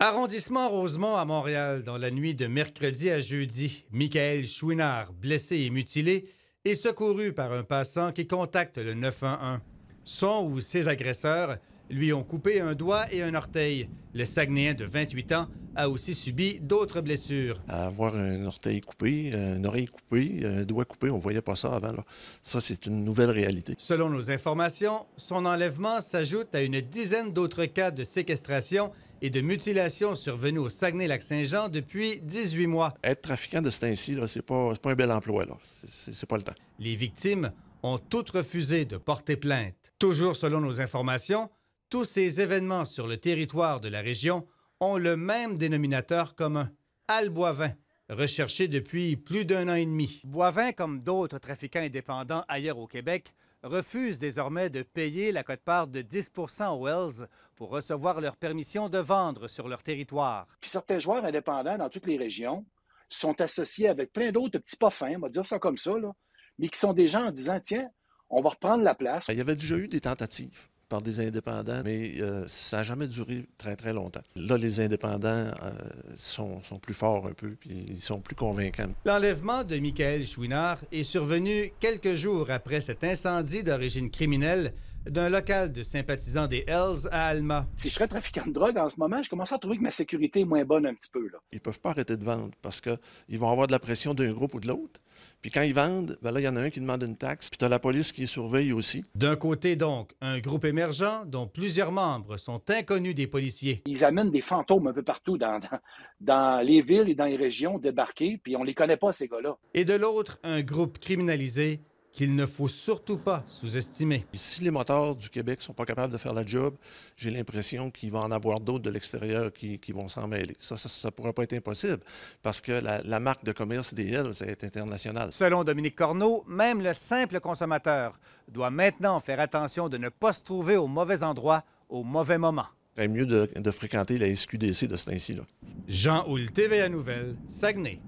Arrondissement Rosemont à Montréal, dans la nuit de mercredi à jeudi, Michael Chouinard, blessé et mutilé, est secouru par un passant qui contacte le 911. Son ou ses agresseurs lui ont coupé un doigt et un orteil. Le Saguenayen de 28 ans a aussi subi d'autres blessures. avoir un orteil coupé, une oreille coupée, un doigt coupé, on voyait pas ça avant. Ça, c'est une nouvelle réalité. Selon nos informations, son enlèvement s'ajoute à une dizaine d'autres cas de séquestration et de mutilations survenues au Saguenay-Lac-Saint-Jean depuis 18 mois. Être trafiquant de ce temps-ci, c'est pas, pas un bel emploi. C'est pas le temps. Les victimes ont toutes refusé de porter plainte. Toujours selon nos informations, tous ces événements sur le territoire de la région ont le même dénominateur commun, Alboivin recherché depuis plus d'un an et demi. Boivin, comme d'autres trafiquants indépendants ailleurs au Québec, refuse désormais de payer la cote-part de 10 aux Wells pour recevoir leur permission de vendre sur leur territoire. certains joueurs indépendants dans toutes les régions sont associés avec plein d'autres petits pas fins, on va dire ça comme ça, là, mais qui sont des gens en disant, tiens, on va reprendre la place. Ben, il y avait déjà eu des tentatives par des indépendants, mais euh, ça n'a jamais duré très, très longtemps. Là, les indépendants euh, sont, sont, plus forts un peu, puis ils sont plus convaincants. L'enlèvement de Michael Chouinard est survenu quelques jours après cet incendie d'origine criminelle d'un local de sympathisants des Hells à Alma. Si je serais trafiquant de drogue en ce moment, je commence à trouver que ma sécurité est moins bonne un petit peu. Là. Ils peuvent pas arrêter de vendre parce qu'ils vont avoir de la pression d'un groupe ou de l'autre. Puis quand ils vendent, ben là, il y en a un qui demande une taxe, puis tu as la police qui surveille aussi. D'un côté, donc, un groupe émergent dont plusieurs membres sont inconnus des policiers. Ils amènent des fantômes un peu partout dans, dans, les villes et dans les régions débarqués, puis on les connaît pas, ces gars-là. Et de l'autre, un groupe criminalisé qu'il ne faut surtout pas sous-estimer. Si les moteurs du Québec ne sont pas capables de faire la job, j'ai l'impression qu'il va en avoir d'autres de l'extérieur qui, vont s'en mêler. Ça, ça ne pourrait pas être impossible parce que la, marque de commerce des Hills est internationale. Selon Dominique Corneau, même le simple consommateur doit maintenant faire attention de ne pas se trouver au mauvais endroit au mauvais moment. C'est mieux de, fréquenter la SQDC de ce temps-ci. Jean Houle, TVA Nouvelle, Saguenay.